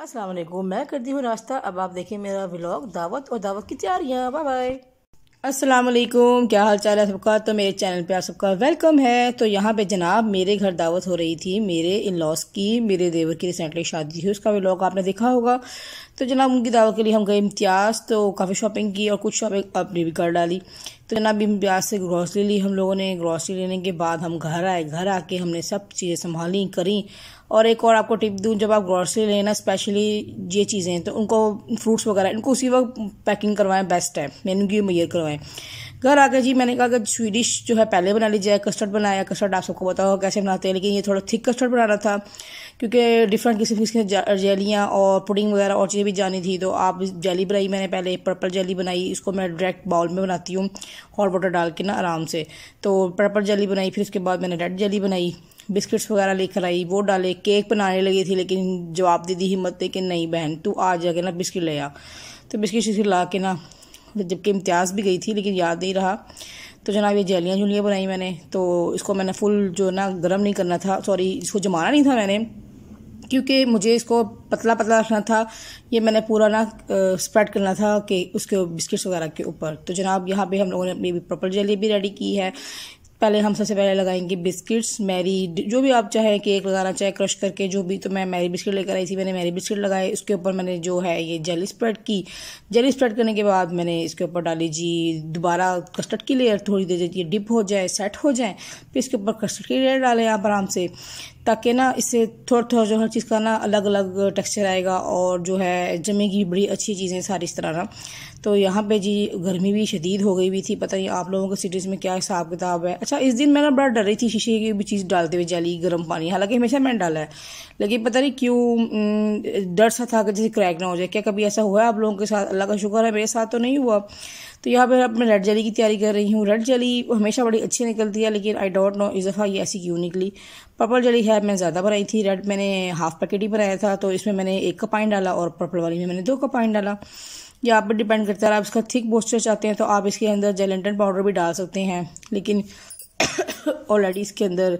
अस्सलाम वालेकुम मैं करती हूँ नाश्ता अब आप देखें मेरा व्लॉग दावत और दावत की तैयारियाँ बाय बाय अस्सलाम वालेकुम क्या हाल चाल है सबका तो मेरे चैनल पे आप सबका वेलकम है तो यहाँ पे जनाब मेरे घर दावत हो रही थी मेरे इन लॉस की मेरे देवर की रिसेंटली शादी थी उसका व्लॉग आपने देखा होगा तो जनाब उनकी दावत के लिए हम गए इम्तियाज़ तो काफ़ी शॉपिंग की और कुछ शॉपिंग अपनी भी कर डाली तो जनाब बिम ब्याज से ग्रॉसरी ली हम लोगों ने ग्रॉसरी लेने के बाद हम घर आए घर आके हमने सब चीज़ें संभाली करी और एक और आपको टिप दूँ जब आप ग्रॉसरी लेना स्पेशली ये चीज़ें तो उनको फ्रूट्स वगैरह इनको उसी वक्त पैकिंग करवाएं बेस्ट है मैंने की मैयर करवाएं घर आकर जी मैंने कहा अगर स्वीडिश जो है पहले बना लीजिए कस्टर्ड बनाया कस्टर्ड आप सबको बताओ कैसे बनाते हैं लेकिन ये थोड़ा थिक कस्टर्ड बनाना था क्योंकि डिफरेंट किस्म किस्म जेलियाँ और पुडिंग वगैरह और चीज़ें भी जानी थी तो आप जेली बनाई मैंने पहले पर्पल जेली बनाई इसको मैं डायरेक्ट बाउल में बनाती हूँ हॉट वाटर डाल के ना आराम से तो पर्पल जेली बनाई फिर उसके बाद मैंने रेड जेली बनाई बिस्किट्स वगैरह लेकर आई वो डाले केक बनाने लगी थी लेकिन जवाब दे दी हिम्मत थे कि नहीं बहन तू आ जाके ना बिस्किट ले आ तो बिस्किट शिस्किट ला के ना जबकि इम्तियाज़ भी गई थी लेकिन याद नहीं रहा तो जनाब ये जैलियाँ जुलियाँ बनाई मैंने तो इसको मैंने फुल जो ना गर्म नहीं करना था सॉरी इसको जमाना नहीं था मैंने क्योंकि मुझे इसको पतला पतला रखना था ये मैंने पूरा ना स्प्रेड करना था कि उसके बिस्किट्स वगैरह के ऊपर तो जनाब यहाँ पे हम लोगों ने अपनी प्रॉपर जली भी रेडी की है पहले हम सबसे पहले लगाएंगे बिस्किट्स मैरी जो भी आप चाहें केक लगाना चाहे क्रश करके जो भी तो मैं मैरी बिस्किट लेकर आई थी मैंने मैरी बिस्किट लगाए उसके ऊपर मैंने जो है ये जेली स्प्रेड की जेली स्प्रेड करने के बाद मैंने इसके ऊपर डाली जी दोबारा कस्टर्ड की लेयर थोड़ी देर ये डिप हो जाए सेट हो जाए फिर इसके ऊपर कस्टर्ड की लेयर डालें आप आराम से ताकि ना इससे थोड़ा थोड़ा जो हर चीज़ का ना अलग अलग टेक्सचर आएगा और जो है जमेगी बड़ी अच्छी चीज़ें सारी इस तरह ना तो यहाँ पे जी गर्मी भी शदीद हो गई भी थी पता नहीं आप लोगों के सिटीज़ में क्या हिसाब किताब है अच्छा इस दिन मैं ना बड़ा डर रही थी शीशे की भी चीज़ डालते हुए जाली गर्म पानी हालांकि हमेशा मैंने डाला है लेकिन पता नहीं क्यों डर सा था कि जैसे क्रैक ना हो जाए क्या कभी ऐसा हुआ है आप लोगों के साथ अल्लाह का शुक्र है मेरे साथ तो नहीं हुआ तो यहाँ पर अब मैं रेड जली की तैयारी कर रही हूँ रेड जली हमेशा बड़ी अच्छी निकलती है लेकिन आई डोंट नो इस दफ़ा ये ऐसी क्यों निकली पर्पल जली है मैंने ज़्यादा बनाई थी रेड मैंने हाफ पैकेट ही बनाया था तो इसमें मैंने एक कप पाइन डाला और पर्पल वाली में मैंने दो कप पाइन डाला ये आप पर डिपेंड करता है आप इसका थिक बोस्टर चाहते हैं तो आप इसके अंदर जेलेंटन पाउडर भी डाल सकते हैं लेकिन ऑलरेडी इसके अंदर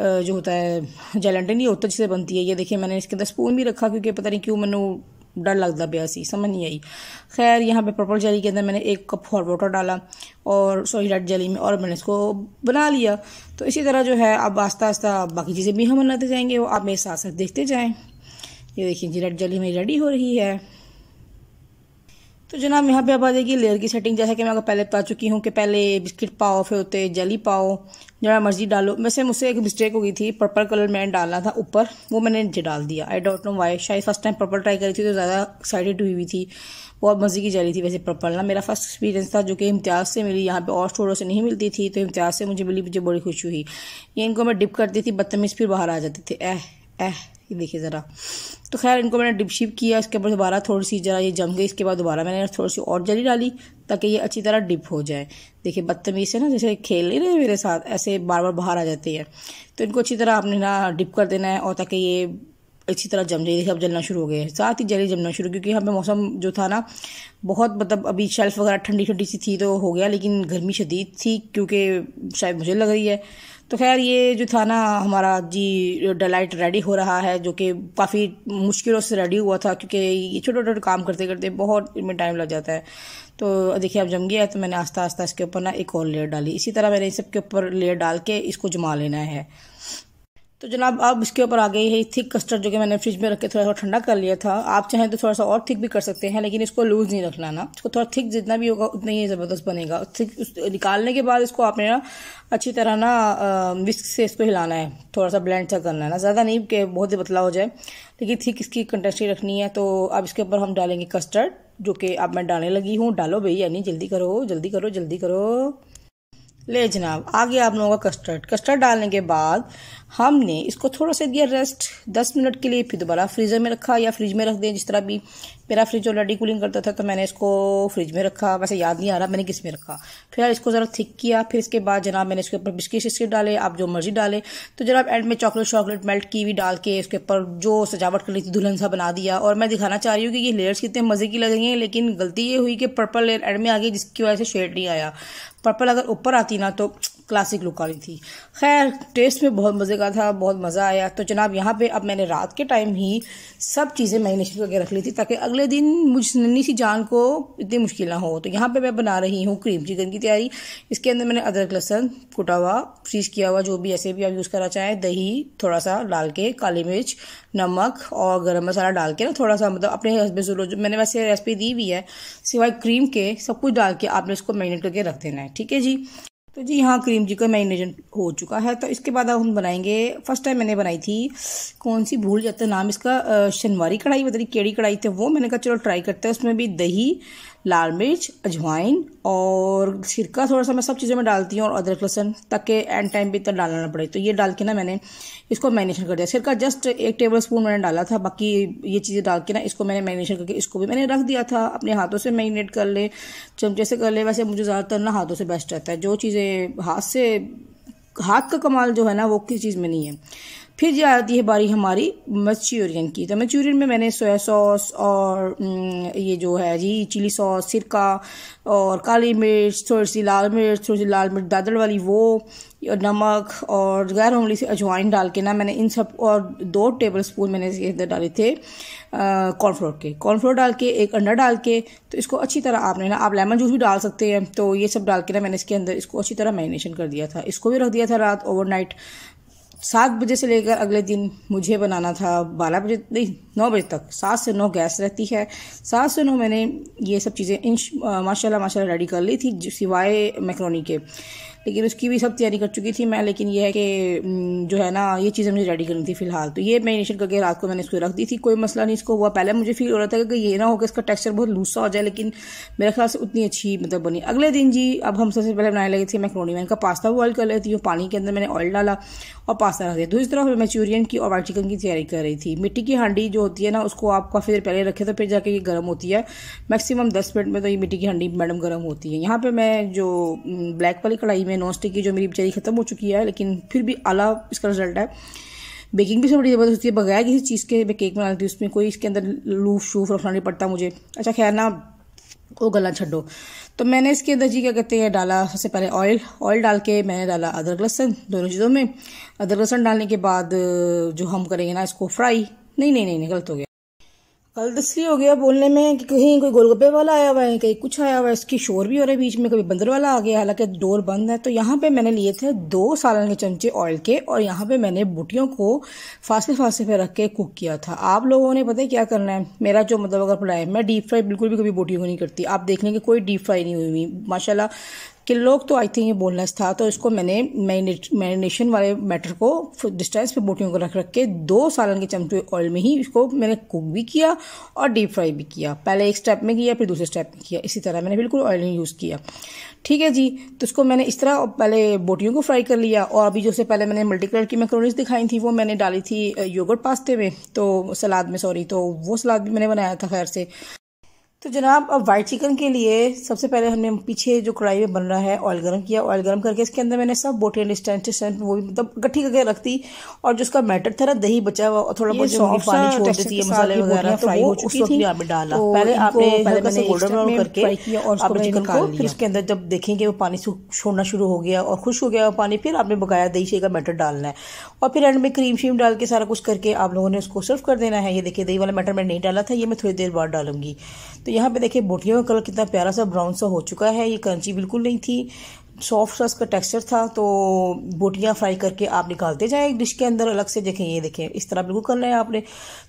जो होता है जेलेंटन ही होता है जिसे बनती है ये देखिए मैंने इसके अंदर स्पून भी रखा क्योंकि पता नहीं क्यों मैंने डर लगता पिया सी समझ नहीं आई खैर यहाँ पे पर्पल जेली के अंदर मैंने एक कप हॉट वाटर डाला और सॉरी रेड जेली में और मैंने इसको बना लिया तो इसी तरह जो है अब आस्ता आस्ता बाकी चीज़ें भी हम बनाते जाएंगे वो आप मेरे साथ साथ देखते जाएँ ये देखिए जी रेड जली मेरी रेडी हो रही है तो जनाब यहाँ पे आप आ जाएगी लेयर की सेटिंग जैसा कि मैं आपको पहले बता चुकी हूँ कि पहले बिस्किट पाओ फिर होते जली पाओ जरा मर्जी डालो वैसे मुझसे एक मिस्टेक हो गई थी पर्पल कलर मैंने डाला था ऊपर वो मैंने नीचे डाल दिया आई डोंट नो वाई शायद फर्स्ट टाइम पर्पल ट्राई करी थी तो ज़्यादा एक्साइटेड हुई हुई थी बहुत मज़े की जली थी वैसे पर्पल ना मेरा फर्स्ट एक्सपीरियंस था जो कि इम्तियाज़ से मिली यहाँ पे और स्टोरों से नहीं मिलती थी तो इम्तियाज़ से मुझे मिली मुझे बड़ी खुशी हुई ये इनको मैं डिप करती थी बदतमीज़ फिर बाहर आ जाते थे एह एह ये देखिए ज़रा तो खैर इनको मैंने डिप शिप किया इसके बाद दोबारा थोड़ी सी ज़रा ये जम गई इसके बाद दोबारा मैंने थोड़ी सी और जली डाली ताकि ये अच्छी तरह डिप हो जाए देखिए बदतमीज़ से ना जैसे खेल रहे ना मेरे साथ ऐसे बार बार बाहर आ जाते हैं तो इनको अच्छी तरह आपने ना डिप कर देना है और ताकि ये अच्छी तरह जम देखिए अब जलना शुरू हो गए साथ ही जली जमना शुरू क्योंकि यहाँ पे मौसम जो था ना बहुत मतलब अभी शेल्फ वगैरह ठंडी ठंडी सी थी तो हो गया लेकिन गर्मी शदीद थी क्योंकि शायद मुझे लग रही है तो खैर ये जो था ना हमारा जी डलाइट रेडी हो रहा है जो कि काफ़ी मुश्किलों से रेडी हुआ था क्योंकि ये छोटे छोटे काम करते करते बहुत इनमें टाइम लग जाता है तो देखिए अब जम गया है तो मैंने आस्ता आस्ता इसके ऊपर ना एक और लेयर डाली इसी तरह मैंने इस सब के ऊपर लेयर डाल के इसको जमा लेना है तो जनाब अब इसके ऊपर आ गई है थिक कस्टर्ड जो कि मैंने फ्रिज में रख के थोड़ा थोड़ा ठंडा कर लिया था आप चाहें तो थोड़ा सा और थिक भी कर सकते हैं लेकिन इसको लूज़ नहीं रखना ना इसको थोड़ा थिक जितना भी होगा उतना ही ज़बरदस्त बनेगा थिक निकालने के बाद इसको आपने ना अच्छी तरह ना विस्क से इसको हिलाना है थोड़ा सा ब्लेंड सा करना है ना ज़्यादा नहीं कि बहुत ही बतला हो जाए लेकिन थिक इसकी कंटेस्टी रखनी है तो अब इसके ऊपर हम डालेंगे कस्टर्ड जो कि अब मैं डालने लगी हूँ डालो भैया नहीं जल्दी करो जल्दी करो जल्दी करो ले जनाब आ गया आप लोगों का कस्टर्ड कस्टर्ड डालने के बाद हमने इसको थोड़ा सा दिया रेस्ट दस मिनट के लिए फिर दोबारा फ्रीज़र में रखा या फ्रिज में रख दें जिस तरह भी मेरा फ्रिज ऑलरेडी कूलिंग करता था तो मैंने इसको फ्रिज में रखा वैसे याद नहीं आ रहा मैंने किस में रखा फिर इसको ज़रा थिक किया फिर इसके बाद जनाब मैंने इसके ऊपर बिस्किट शिस्किट डाले आप जो मर्जी डाले तो जनाब एंड में चॉकलेट शॉकलेट मेल्ट की हुई डाल के इसके ऊपर जो सजावट ली थी दुल्हन सा बना दिया और मैं दिखाना चाह रही हूँ कि ये लेयर्स कितने मज़े की लगेंगे लेकिन गलती ये हुई कि पर्पल लेयर एंड में आ गई जिसकी वजह से शेड नहीं आया पर्पल अगर ऊपर आती ना तो क्लासिक लुक वाली थी खैर टेस्ट में बहुत मज़े का था बहुत मज़ा आया तो जनाब यहाँ पे अब मैंने रात के टाइम ही सब चीज़ें मैरिनेशन करके रख ली थी ताकि अगले दिन मुझ नन्नी सी जान को इतनी मुश्किल ना हो तो यहाँ पे मैं बना रही हूँ क्रीम चिकन की तैयारी इसके अंदर मैंने अदरक लहसन कुटा हुआ फ्रीज किया हुआ जो भी ऐसे भी आप यूज़ करना चाहें दही थोड़ा सा डाल के काली मिर्च नमक और गर्म मसाला डाल के ना थोड़ा सा मतलब अपने हस्बैंड जरूर जो मैंने वैसे रेसिपी दी हुई है सिवाय क्रीम के सब कुछ डाल के आपने उसको मैरिनेट करके रख देना है ठीक है जी तो जी हाँ क्रीम जी मैरिनेशन हो चुका है तो इसके बाद अब हम बनाएंगे फर्स्ट टाइम मैंने बनाई थी कौन सी भूल जाता नाम इसका शनवारी कढ़ाई बता नहीं केड़ी कढ़ाई थी वो मैंने कहा चलो ट्राई करते हैं उसमें भी दही लाल मिर्च अजवाइन और सिरका थोड़ा सा मैं सब चीज़ों में डालती हूँ और अदरक लहसन तक के एंड टाइम भी इतना डालना पड़े तो ये डाल के ना मैंने इसको मैरिनेशन कर दिया सिरका जस्ट एक टेबल स्पून मैंने डाला था बाकी ये चीज़ें डाल के ना इसको मैंने मैरिनेशन करके इसको भी मैंने रख दिया था अपने हाथों से मैरिनेट कर ले चमचे से कर ले वैसे मुझे ज़्यादातर ना हाथों से बेस्ट रहता है जो चीज़ें हाथ से हाथ का कमाल जो है ना वो किसी चीज़ में नहीं है फिर जो आती है बारी हमारी मंचूरियन की तो मंचूरियन में मैंने सोया सॉस और ये जो है जी चिली सॉस सिरका और काली मिर्च थोड़ी सी लाल मिर्च थोड़ी सी लाल मिर्च दादड़ वाली वो और नमक और गैर उंगली से अजवाइन डाल के ना मैंने इन सब और दो टेबल स्पून मैंने इसके अंदर डाले थे कॉर्नफ्लोर के कॉर्नफ्लोर डाल के एक अंडा डाल के तो इसको अच्छी तरह आपने ना आप लेमन जूस भी डाल सकते हैं तो ये सब डाल के ना मैंने इसके अंदर इसको अच्छी तरह मैरिनेशन कर दिया था इसको भी रख दिया था रात ओवर सात बजे से लेकर अगले दिन मुझे बनाना था बारह बजे नहीं नौ बजे तक सात से नौ गैस रहती है सात से नौ मैंने ये सब चीज़ें इंश माशाल्लाह माशाल्लाह रेडी कर ली थी सिवाय मैक्रोनी के लेकिन उसकी भी सब तैयारी कर चुकी थी मैं लेकिन यह है कि जो है ना ये चीज़ें मुझे रेडी करनी थी फिलहाल तो ये मैरिनेशन करके रात को मैंने इसको रख दी थी कोई मसला नहीं इसको हुआ पहले मुझे फील हो रहा था कि ये ना हो कि इसका टेक्सचर बहुत लूसा हो जाए लेकिन मेरे ख्याल से उतनी अच्छी मतलब बनी अगले दिन जी अब हम सबसे पहले बनाने लगे थे मैक्रोनी मैंने का पास्ता बॉइल कर लेती हूँ पानी के अंदर मैंने ऑयल डाला और पास्ता रख दिया दूसरी तरफ मैचूरियन की और वाइट चिकन की तैयारी कर रही थी मिट्टी की हांडी जो होती है ना उसको आप काफ़ी देर पहले रखे तो फिर जाके ये गर्म होती है मैक्सिमम दस मिनट में तो ये मिट्टी की हांडी मैडम गर्म होती है यहाँ पर मैं जो ब्लैक वाली कढ़ाई में में नॉन स्टिक की जो मेरी बेचारी ख़त्म हो चुकी है लेकिन फिर भी आला इसका रिजल्ट है बेकिंग भी थोड़ी बड़ी ज़बरदस्त होती है बगैर किसी चीज़ के मैं केक बनाती हूँ उसमें कोई इसके अंदर लूफ शूफ रखना नहीं पड़ता मुझे अच्छा खैर ना वो गला छो तो मैंने इसके अंदर जी क्या कहते हैं डाला सबसे पहले ऑयल ऑयल डाल के मैंने डाला अदरक लहसन दोनों चीज़ों में अदरक लहसन डालने के बाद जो हम करेंगे ना इसको फ्राई नहीं नहीं नहीं, नहीं गलत हो गया कल तो इसलिए हो गया बोलने में कि कहीं कोई गोलगप्पे वाला आया हुआ है कहीं कुछ आया हुआ है इसकी शोर भी हो रहा है बीच में कभी बंदर वाला आ गया हालांकि डोर बंद है तो यहाँ पे मैंने लिए थे दो सालन के चमचे ऑयल के और यहाँ पे मैंने बूटियों को फांसे फांसे पे रख के कुक किया था आप लोगों ने पता है क्या करना है मेरा जो मतलब अगर प्लान मैं डीप फ्राई बिल्कुल भी कभी बूटियों को नहीं करती आप देख लेंगे कोई डीप फ्राई नहीं हुई माशाला कि लोग तो आई थिंक ये बोनलेस था तो इसको मैंने मैरिनेशन वाले बैटर को डिस्टेंस पे बोटियों को रख रख के दो सालन के चमचे ऑयल में ही इसको मैंने कुक भी किया और डीप फ्राई भी किया पहले एक स्टेप में किया फिर दूसरे स्टेप में किया इसी तरह मैंने बिल्कुल ऑयल नहीं यूज़ किया ठीक है जी तो इसको मैंने इस तरह पहले बोटियों को फ्राई कर लिया और अभी जो से पहले मैंने मल्टी कलर की मैक्रोनीस दिखाई थी वो मैंने डाली थी योगर्ट पास्ते में तो सलाद में सॉरी तो वो सलाद भी मैंने बनाया था खैर से तो जनाब अब वाइट चिकन के लिए सबसे पहले हमने पीछे जो कढ़ाई में बन रहा है ऑयल गर्म किया ऑयल गर्म करके इसके अंदर मैंने सब बोटे स्टैंड स्टैंड वो भी मतलब गट्ठी करके रख दी और जो उसका मैटर था ना दही बचा हुआ और थोड़ा बहुत सॉफ्ट पानी छोड़ देती है मसाले वगैरह फ्राई तो हो चुकी थी आपने डाला तो पहले आपने पहले मैंने गोल्डन ब्राउन करके और चिकन को फिर उसके अंदर जब देखेंगे वो पानी छोड़ना शुरू हो गया और खुश हो गया वो पानी फिर आपने बकाया दही से का मैटर डालना है और फिर एंड में क्रीम शीम डाल के सारा कुछ करके आप लोगों ने उसको सर्व कर देना है ये देखिए दही वाला मैटर मैंने नहीं डाला था ये मैं थोड़ी देर बाद डालूंगी तो तो यहाँ पे देखिए बोटियों का कलर कितना प्यारा सा ब्राउन सा हो चुका है ये क्रंची बिल्कुल नहीं थी सॉफ्ट सा इसका टेक्सचर था तो बोटियाँ फ्राई करके आप निकालते जाएं एक डिश के अंदर अलग से देखें ये देखें इस तरह बिल्कुल करना है आपने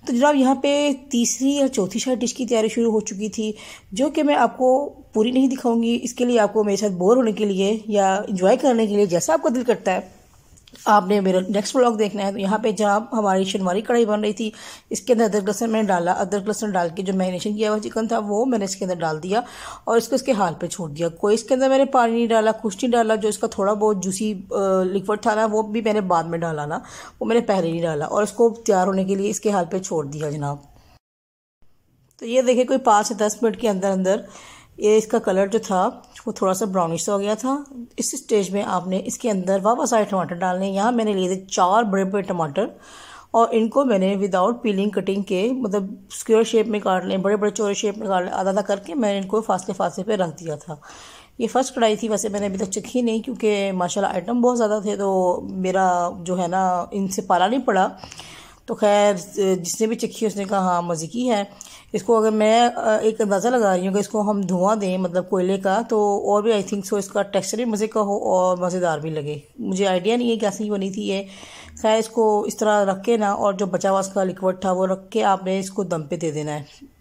तो जनाब यहाँ पे तीसरी या चौथी शायद डिश की तैयारी शुरू हो चुकी थी जो कि मैं आपको पूरी नहीं दिखाऊंगी इसके लिए आपको मेरे साथ बोर होने के लिए या इंजॉय करने के लिए जैसा आपका दिल करता है आपने मेरा नेक्स्ट ब्लॉग देखना है तो यहाँ पे जहाँ हमारी शनवारी कढ़ाई बन रही थी इसके अंदर अदरक लहसन मैंने डाला अदरक लहसन डाल के जो मैरिनेशन किया हुआ चिकन था वो मैंने इसके अंदर डाल दिया और इसको इसके हाल पे छोड़ दिया कोई इसके अंदर मैंने पानी नहीं डाला कुछ नहीं डाला जो इसका थोड़ा बहुत जूसी लिक्विड था ना वो भी मैंने बाद में डाला ना वो मैंने पहले नहीं डाला और इसको तैयार होने के लिए इसके हाल पर छोड़ दिया जनाब तो ये देखें कोई पाँच से दस मिनट के अंदर अंदर ये इसका कलर जो था वो थोड़ा सा ब्राउनिश हो गया था इस स्टेज में आपने इसके अंदर वापस आए टमाटर डालने यहाँ मैंने लिए थे चार बड़े बड़े टमाटर और इनको मैंने विदाउट पीलिंग कटिंग के मतलब स्क्वेयर शेप में काट लें बड़े बड़े चोरे शेप में काट लें आधा आधा करके मैंने इनको फासले फासले पे रख दिया था ये फर्स्ट कढ़ाई थी वैसे मैंने अभी तक चखी नहीं क्योंकि माशाल्लाह आइटम बहुत ज़्यादा थे तो मेरा जो है ना इनसे पाला नहीं पड़ा तो खैर जिसने भी चखी उसने कहा हाँ मज़े की है इसको अगर मैं एक अंदाज़ा लगा रही हूँ कि इसको हम धुआं दें मतलब कोयले का तो और भी आई थिंक सो इसका टेक्सचर भी मज़े का हो और मज़ेदार भी लगे मुझे आइडिया नहीं है ही बनी थी ये खैर इसको इस तरह रख के ना और जो बचा हुआ उसका लिक्विड था वो रख के आपने इसको दम पे दे देना है